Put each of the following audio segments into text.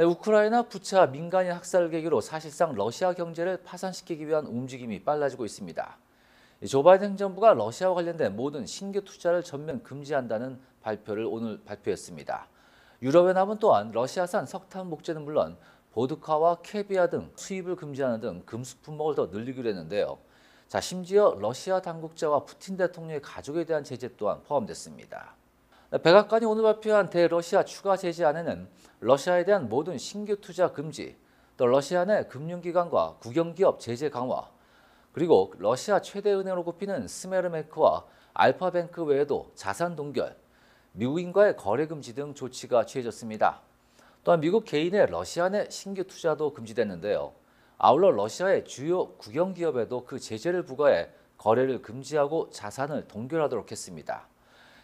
네, 우크라이나 부차 민간인 학살 계기로 사실상 러시아 경제를 파산시키기 위한 움직임이 빨라지고 있습니다. 조 바이든 행정부가 러시아와 관련된 모든 신규 투자를 전면 금지한다는 발표를 오늘 발표했습니다. 유럽연합은 또한 러시아산 석탄 목재는 물론 보드카와 캐비아 등 수입을 금지하는 등 금수 품목을 더 늘리기로 했는데요. 자, 심지어 러시아 당국자와 푸틴 대통령의 가족에 대한 제재 또한 포함됐습니다. 백악관이 오늘 발표한 대러시아 추가 제재안에는 러시아에 대한 모든 신규 투자 금지, 또 러시아 내 금융기관과 국영기업 제재 강화, 그리고 러시아 최대 은행으로 꼽히는 스메르메크와 알파뱅크 외에도 자산 동결, 미국인과의 거래 금지 등 조치가 취해졌습니다. 또한 미국 개인의 러시아 내 신규 투자도 금지됐는데요. 아울러 러시아의 주요 국영기업에도 그 제재를 부과해 거래를 금지하고 자산을 동결하도록 했습니다.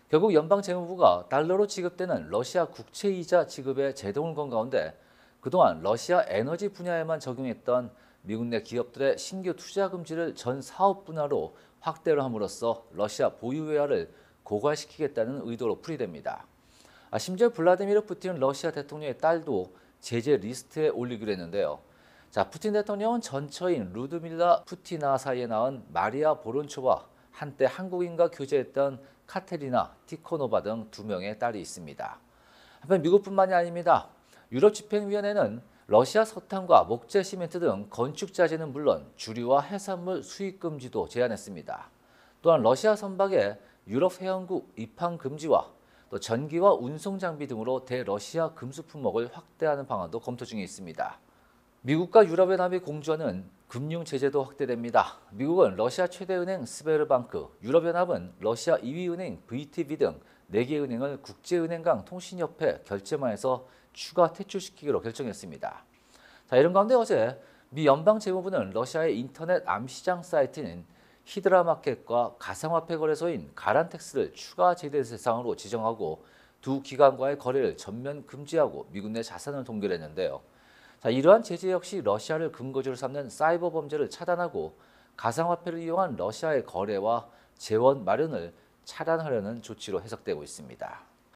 결국 연방재무부가 달러로 지급되는 러시아 국채이자 지급에 제동을 건 가운데 그동안 러시아 에너지 분야에만 적용했던 미국 내 기업들의 신규 투자 금지를 전 사업 분야로 확대를 함으로써 러시아 보유외화를 고갈시키겠다는 의도로 풀이됩니다. 아, 심지어 블라디미르 푸틴 러시아 대통령의 딸도 제재 리스트에 올리기로 했는데요. 자, 푸틴 대통령은 전처인 루드밀라 푸티나 사이에 낳은 마리아 보론초와 한때 한국인과 교제했던 카테리나 티코노바 등 두 명의 딸이 있습니다. 한편 미국뿐만이 아닙니다. 유럽 집행위원회는 러시아 석탄과 목재 시멘트 등 건축 자재는 물론 주류와 해산물 수입 금지도 제한했습니다. 또한 러시아 선박의 유럽 해양국 입항 금지와 또 전기와 운송 장비 등으로 대러시아 금수 품목을 확대하는 방안도 검토 중에 있습니다. 미국과 유럽의 남미 공조는 금융 제재도 확대됩니다. 미국은 러시아 최대 은행 스베르방크, 유럽연합은 러시아 2위 은행 VTB 등 4개 은행을 국제은행강 통신협회 결제망에서 추가 퇴출시키기로 결정했습니다. 자, 이런 가운데 어제 미 연방재무부는 러시아의 인터넷 암시장 사이트인 히드라마켓과 가상화폐 거래소인 가란텍스를 추가 제재 대상으로 지정하고 두 기관과의 거래를 전면 금지하고 미국 내 자산을 동결했는데요. 자, 이러한 제재 역시 러시아를 근거지로 삼는 사이버 범죄를 차단하고 가상화폐를 이용한 러시아의 거래와 재원 마련을 차단하려는 조치로 해석되고 있습니다.